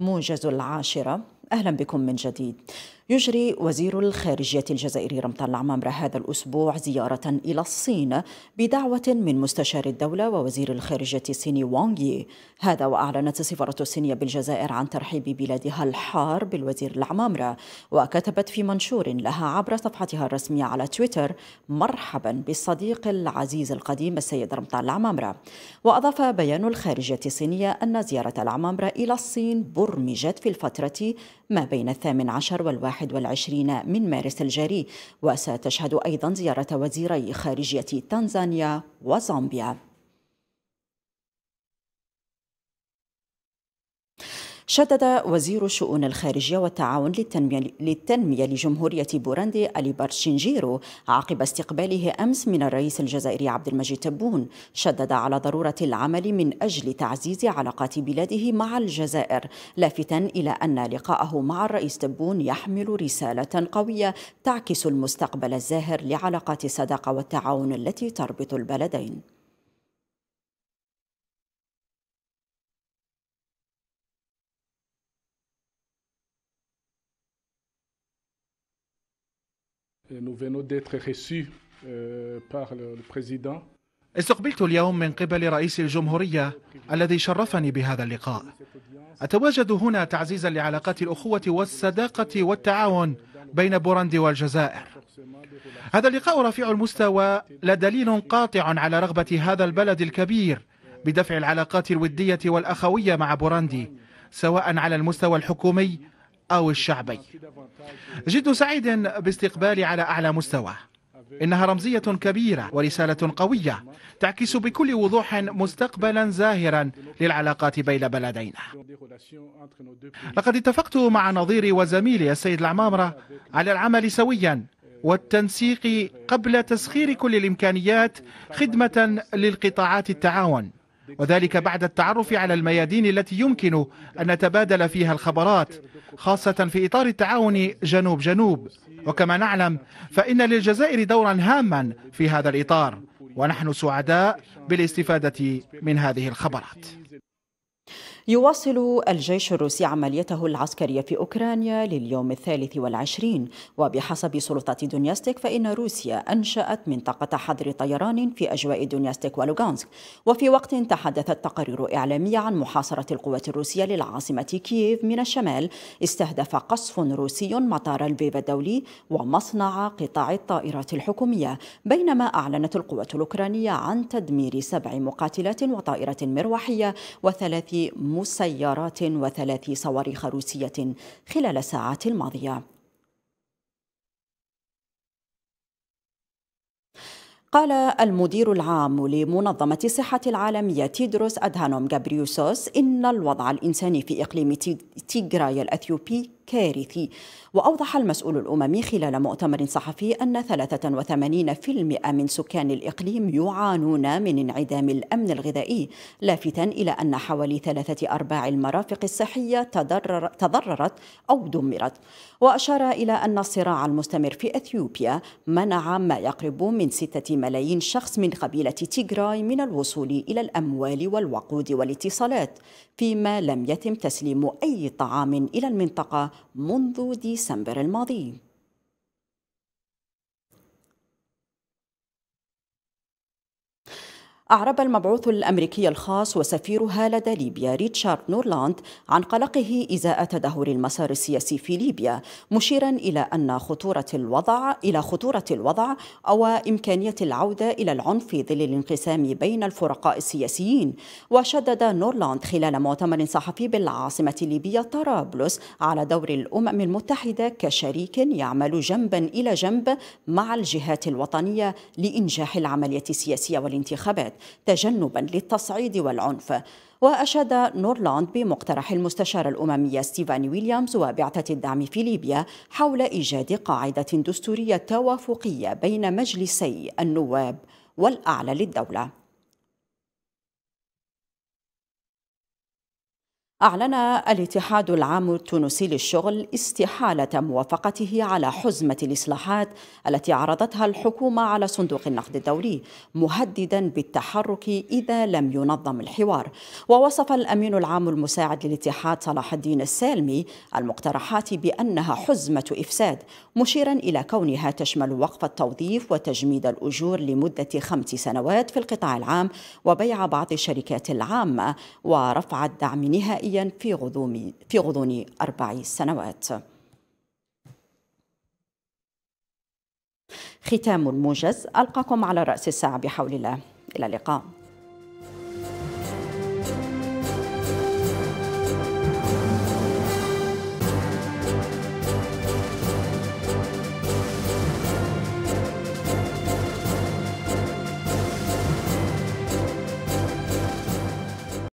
موجز العاشرة أهلا بكم من جديد يجري وزير الخارجية الجزائري رمضان العمامرة هذا الأسبوع زيارة إلى الصين بدعوة من مستشار الدولة ووزير الخارجية الصيني وانغ يي هذا وأعلنت السفارة الصينية بالجزائر عن ترحيب بلادها الحار بالوزير العمامرة وكتبت في منشور لها عبر صفحتها الرسمية على تويتر مرحبا بالصديق العزيز القديم السيد رمضان العمامرة وأضاف بيان الخارجية الصينية أن زيارة العمامرة إلى الصين برمجت في الفترة ما بين الثامن عشر والواحد 21 من مارس الجاري وستشهد أيضا زيارة وزيري خارجية تنزانيا وزامبيا شدد وزير الشؤون الخارجية والتعاون للتنمية, للتنمية لجمهورية بوراندي ألي بارشينجيرو عقب استقباله أمس من الرئيس الجزائري عبد المجيد تبون شدد على ضرورة العمل من أجل تعزيز علاقات بلاده مع الجزائر لافتا إلى أن لقاءه مع الرئيس تبون يحمل رسالة قوية تعكس المستقبل الزاهر لعلاقات الصداقة والتعاون التي تربط البلدين Nous venons d'être reçus euh, par le président. استقبلت اليوم من قبل رئيس الجمهورية الذي شرفني بهذا اللقاء أتواجد هنا تعزيزا لعلاقات الأخوة والصداقة والتعاون بين بوراندي والجزائر هذا اللقاء رفيع المستوى لدليل قاطع على رغبة هذا البلد الكبير بدفع العلاقات الودية والأخوية مع بوراندي سواء على المستوى الحكومي أو الشعبي جد سعيد باستقبالي على أعلى مستوى إنها رمزية كبيرة ورسالة قوية تعكس بكل وضوح مستقبلا زاهرا للعلاقات بين بلدينا لقد اتفقت مع نظيري وزميلي السيد العمامرة على العمل سويا والتنسيق قبل تسخير كل الإمكانيات خدمة للقطاعات التعاون وذلك بعد التعرف على الميادين التي يمكن أن نتبادل فيها الخبرات خاصة في إطار التعاون جنوب جنوب وكما نعلم فإن للجزائر دورا هاما في هذا الإطار ونحن سعداء بالاستفادة من هذه الخبرات يواصل الجيش الروسي عمليته العسكرية في أوكرانيا لليوم الثالث والعشرين وبحسب سلطات دونياستيك فإن روسيا أنشأت منطقة حظر طيران في أجواء دونياستيك ولوغانسك وفي وقت تحدثت تقارير إعلامية عن محاصرة القوات الروسية للعاصمة كييف من الشمال استهدف قصف روسي مطار البيب الدولي ومصنع قطاع الطائرات الحكومية بينما أعلنت القوات الأوكرانية عن تدمير سبع مقاتلات وطائرة مروحية وثلاث سيارات وثلاث صواريخ روسية خلال الساعات الماضية قال المدير العام لمنظمة الصحة العالمية تيدروس أدهانوم جابريوسوس إن الوضع الإنساني في إقليم تيغراي الأثيوبي كارثي وأوضح المسؤول الأممي خلال مؤتمر صحفي أن 83% من سكان الإقليم يعانون من انعدام الأمن الغذائي لافتا إلى أن حوالي ثلاثة أرباع المرافق الصحية تضرر تضررت أو دمرت وأشار إلى أن الصراع المستمر في أثيوبيا منع ما يقرب من ستة ملايين شخص من قبيلة تيغراي من الوصول إلى الأموال والوقود والاتصالات فيما لم يتم تسليم أي طعام إلى المنطقة منذ ديسمبر الماضي أعرب المبعوث الأمريكي الخاص وسفيرها لدى ليبيا ريتشارد نورلاند عن قلقه إزاء تدهور المسار السياسي في ليبيا مشيرا إلى أن خطورة الوضع إلى خطورة الوضع أو إمكانية العودة إلى العنف في ظل الانقسام بين الفرقاء السياسيين وشدد نورلاند خلال مؤتمر صحفي بالعاصمة الليبية طرابلس على دور الأمم المتحدة كشريك يعمل جنبا إلى جنب مع الجهات الوطنية لإنجاح العملية السياسية والانتخابات تجنبا للتصعيد والعنف وأشاد نورلاند بمقترح المستشار الأممي ستيفان ويليامز وبعثة الدعم في ليبيا حول إيجاد قاعدة دستورية توافقية بين مجلسي النواب والأعلى للدولة أعلن الاتحاد العام التونسي للشغل استحالة موافقته على حزمة الإصلاحات التي عرضتها الحكومة على صندوق النقد الدولي مهددا بالتحرك إذا لم ينظم الحوار ووصف الأمين العام المساعد للاتحاد صلاح الدين السالمي المقترحات بأنها حزمة إفساد مشيرا إلى كونها تشمل وقف التوظيف وتجميد الأجور لمدة خمس سنوات في القطاع العام وبيع بعض الشركات العامة ورفع الدعم نهائي نهائيا في غضون في غضون أربع سنوات ختام الموجز ألقاكم على رأس الساعة بحول الله إلى اللقاء